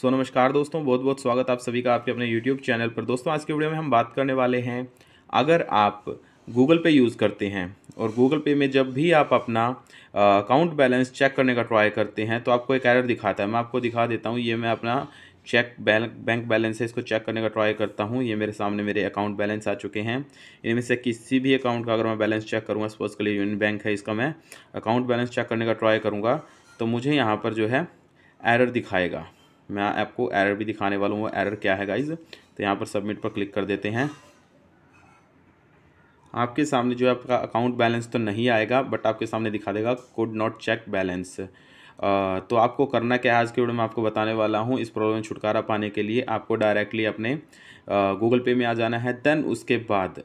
सो नमस्कार दोस्तों बहुत बहुत स्वागत आप सभी का आपके अपने यूट्यूब चैनल पर दोस्तों आज के वीडियो में हम बात करने वाले हैं अगर आप गूगल पे यूज़ करते हैं और गूगल पे में जब भी आप अपना अकाउंट बैलेंस चेक करने का ट्राई करते हैं तो आपको एक एरर दिखाता है मैं आपको दिखा देता हूँ ये मैं अपना चेक बैंक बैलेंस है इसको चेक करने का ट्राई करता हूँ ये मेरे सामने मेरे अकाउंट बैलेंस आ चुके हैं इनमें से किसी भी अकाउंट का अगर मैं बैलेंस चेक करूँगा सपोज के लिए यूनियन बैंक है इसका मैं अकाउंट बैलेंस चेक करने का ट्राई करूँगा तो मुझे यहाँ पर जो है एरर दिखाएगा मैं आपको एरर भी दिखाने वाला हूँ वो एरर क्या है गाइज़ तो यहाँ पर सबमिट पर क्लिक कर देते हैं आपके सामने जो है आपका अकाउंट बैलेंस तो नहीं आएगा बट आपके सामने दिखा देगा कुड नॉट चेक बैलेंस तो आपको करना क्या है आज के वीडियो में आपको बताने वाला हूँ इस प्रॉब्लम छुटकारा पाने के लिए आपको डायरेक्टली अपने गूगल पे में आ जाना है देन उसके बाद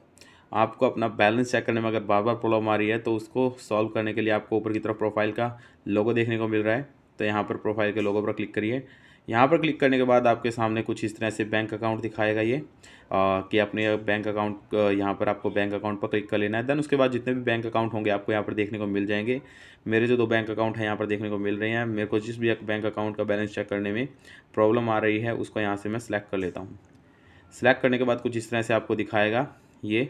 आपको अपना बैलेंस चेक करने में अगर बार बार प्रॉब्लम आ रही है तो उसको सॉल्व करने के लिए आपको ऊपर की तरफ प्रोफाइल का लोगो देखने को मिल रहा है तो यहाँ पर प्रोफाइल के लोगों पर क्लिक करिए यहाँ पर क्लिक करने के बाद आपके सामने कुछ इस तरह से बैंक अकाउंट दिखाएगा ये आ, कि अपने बैंक अकाउंट यहाँ पर आपको बैंक अकाउंट पर क्लिक कर लेना है देन उसके बाद जितने भी बैंक अकाउंट होंगे आपको यहाँ पर देखने को मिल जाएंगे मेरे जो दो बैंक अकाउंट हैं यहाँ पर देखने को मिल रहे हैं मेरे को जिस भी बैंक अकाउंट का बैलेंस चेक करने में प्रॉब्लम आ रही है उसको यहाँ से मैं सिलेक्ट कर लेता हूँ सिलेक्ट करने के बाद कुछ इस तरह से आपको दिखाएगा ये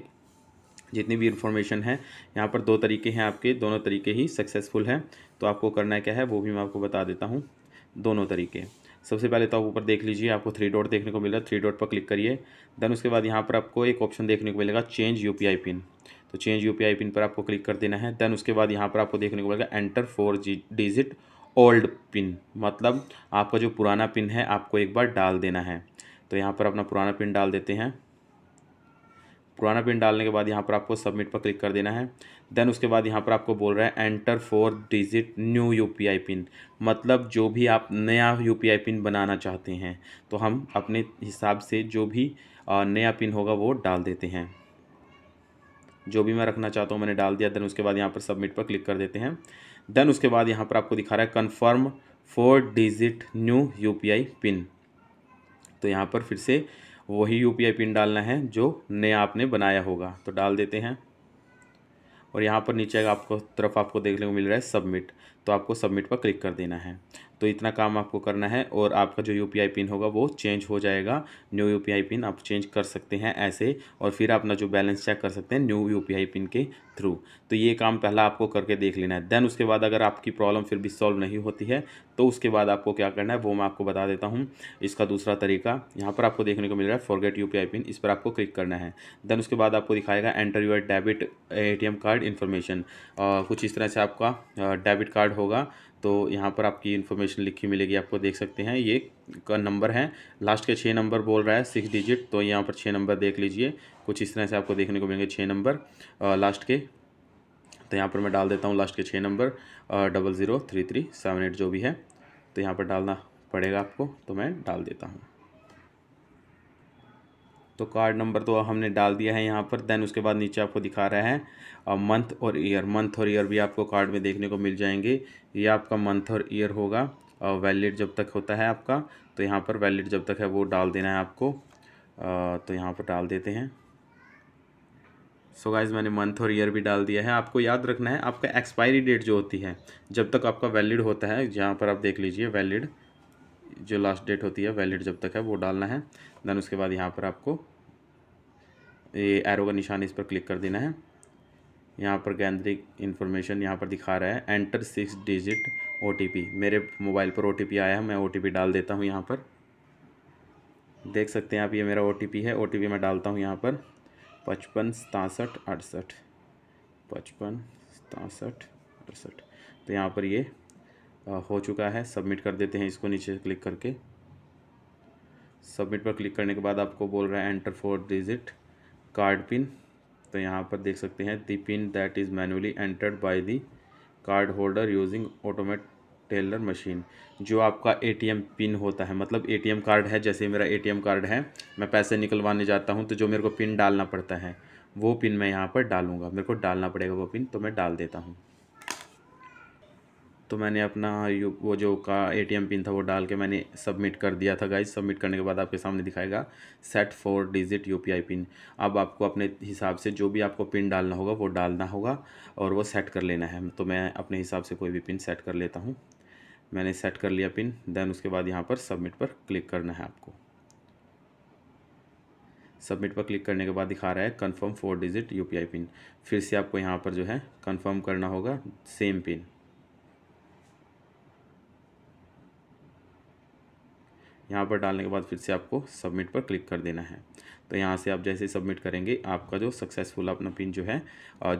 जितनी भी इन्फॉर्मेशन है यहाँ पर दो तरीके हैं आपके दोनों तरीके ही सक्सेसफुल हैं तो आपको करना क्या है वो भी मैं आपको बता देता हूँ दोनों तरीके सबसे पहले तो आप ऊपर देख लीजिए आपको थ्री डॉट देखने को मिलेगा थ्री डॉट पर क्लिक करिए देन उसके बाद यहाँ पर आपको एक ऑप्शन देखने को मिलेगा चेंज यू पिन तो चेंज यू पिन पर आपको क्लिक कर देना है देन उसके बाद यहाँ पर आपको देखने को मिलेगा enter four digit old PIN मतलब आपका जो पुराना पिन है आपको एक बार डाल देना है तो यहाँ पर अपना पुराना पिन डाल देते हैं पुराना पिन डालने के बाद यहाँ पर आपको सबमिट पर क्लिक कर देना है देन उसके बाद यहाँ पर आपको बोल रहा है enter four digit new U PIN मतलब जो भी आप नया यू पिन बनाना चाहते हैं तो हम अपने हिसाब से जो भी नया पिन होगा वो डाल देते हैं जो भी मैं रखना चाहता हूँ मैंने डाल दिया देन उसके बाद यहाँ पर सबमिट पर क्लिक कर देते हैं देन उसके बाद यहाँ पर आपको दिखा रहा है confirm four digit new U PIN तो यहाँ पर फिर से वही यू पिन डालना है जो नया आपने बनाया होगा तो डाल देते हैं और यहाँ पर नीचे आपको तरफ आपको देखने को मिल रहा है सबमिट तो आपको सबमिट पर क्लिक कर देना है तो इतना काम आपको करना है और आपका जो यू पिन होगा वो चेंज हो जाएगा न्यू यू पिन आप चेंज कर सकते हैं ऐसे और फिर अपना जो बैलेंस चेक कर सकते हैं न्यू यू पिन के थ्रू तो ये काम पहला आपको करके देख लेना है देन उसके बाद अगर आपकी प्रॉब्लम फिर भी सॉल्व नहीं होती है तो उसके बाद आपको क्या करना है वो मैं आपको बता देता हूँ इसका दूसरा तरीका यहाँ पर आपको देखने को मिल रहा है फॉरगेट यू पिन इस पर आपको क्लिक करना है देन उसके बाद आपको दिखाएगा enter your debit a card information कुछ इस तरह से आपका डेबिट कार्ड होगा तो यहाँ पर आपकी इन्फॉर्मेशन लिखी मिलेगी आपको देख सकते हैं ये का नंबर है लास्ट के छः नंबर बोल रहा है सिक्स डिजिट तो यहाँ पर छः नंबर देख लीजिए कुछ इस तरह से आपको देखने को मिलेंगे छः नंबर लास्ट के तो यहाँ पर मैं डाल देता हूँ लास्ट के छः नंबर double zero three three seven eight जो भी है तो यहाँ पर डालना पड़ेगा आपको तो मैं डाल देता हूँ तो कार्ड नंबर तो हमने डाल दिया है यहाँ पर देन उसके बाद नीचे आपको दिखा रहा है मंथ और ईयर मंथ और ईयर भी आपको कार्ड में देखने को मिल जाएंगे ये आपका मंथ और ईयर होगा और वैलिड जब तक होता है आपका तो यहाँ पर वैलिड जब तक है वो डाल देना है आपको तो यहाँ पर डाल देते हैं सो so गाइज मैंने मंथ और ईयर भी डाल दिया है आपको याद रखना है आपका एक्सपायरी डेट जो होती है जब तक आपका वैलिड होता है जहाँ पर आप देख लीजिए वैलिड जो लास्ट डेट होती है वैलिड जब तक है वो डालना है देन उसके बाद यहाँ पर आपको ये एरो का निशान इस पर क्लिक कर देना है यहाँ पर गैंद्रिक इन्फॉर्मेशन यहाँ पर दिखा रहा है एंटर सिक्स डिजिट ओ मेरे मोबाइल पर ओ आया है मैं ओ डाल देता हूँ यहाँ पर देख सकते हैं आप ये मेरा ओ है ओ मैं डालता हूँ यहाँ पर पचपन सतासठ अड़सठ पचपन सतासठ अड़सठ तो यहाँ पर ये हो चुका है सबमिट कर देते हैं इसको नीचे क्लिक करके सबमिट पर क्लिक करने के बाद आपको बोल रहा है enter four digit card PIN तो यहाँ पर देख सकते हैं the PIN that is manually entered by the card holder using automate teller machine जो आपका एटीएम पिन होता है मतलब एटीएम कार्ड है जैसे मेरा एटीएम कार्ड है मैं पैसे निकलवाने जाता हूँ तो जो मेरे को पिन डालना पड़ता है वो पिन मैं यहाँ पर डालूँगा मेरे को डालना पड़ेगा वो पिन तो मैं डाल देता हूँ तो मैंने अपना वो जो का एटीएम पिन था वो डाल के मैंने सबमिट कर दिया था गाइज सबमिट करने के बाद आपके सामने दिखाएगा set four digit UPI PIN अब आपको अपने हिसाब से जो भी आपको पिन डालना होगा वो डालना होगा और वो सेट कर लेना है तो मैं अपने हिसाब से कोई भी पिन सेट कर लेता हूँ मैंने सेट कर लिया पिन देन उसके बाद यहाँ पर सबमिट पर क्लिक करना है आपको सबमिट पर क्लिक करने के बाद दिखा रहा है confirm four digit UPI PIN फिर से आपको यहाँ पर जो है कंफर्म करना होगा सेम पिन यहाँ पर डालने के बाद फिर से आपको सबमिट पर क्लिक कर देना है तो यहाँ से आप जैसे सबमिट करेंगे आपका जो सक्सेसफुल अपना पिन जो है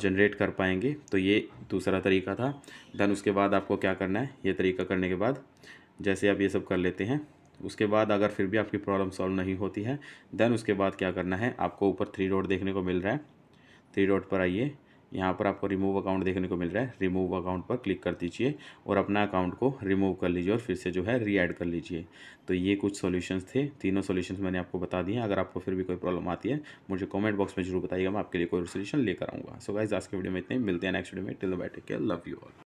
जनरेट कर पाएंगे तो ये दूसरा तरीका था देन उसके बाद आपको क्या करना है ये तरीका करने के बाद जैसे आप ये सब कर लेते हैं उसके बाद अगर फिर भी आपकी प्रॉब्लम सॉल्व नहीं होती है देन उसके बाद क्या करना है आपको ऊपर थ्री डॉट देखने को मिल रहा है थ्री डॉट पर आइए यहाँ पर आपको रिमूव अकाउंट देखने को मिल रहा है रिमूव अकाउंट पर क्लिक कर दीजिए और अपना अकाउंट को रिमूव कर लीजिए और फिर से जो है री एड कर लीजिए तो ये कुछ सॉल्यूशंस थे तीनों सॉल्यूशंस मैंने आपको बता दिए अगर आपको फिर भी कोई प्रॉब्लम आती है मुझे कमेंट बॉक्स में जरूर बताइएगा मैं आपके लिए कोई सोल्यूशन लेकर आऊँगा सो गाइज आज के वीडियो में इतने मिलते हैं नेक्स्ट वीडियो में टिल बैठे के लव यू ऑल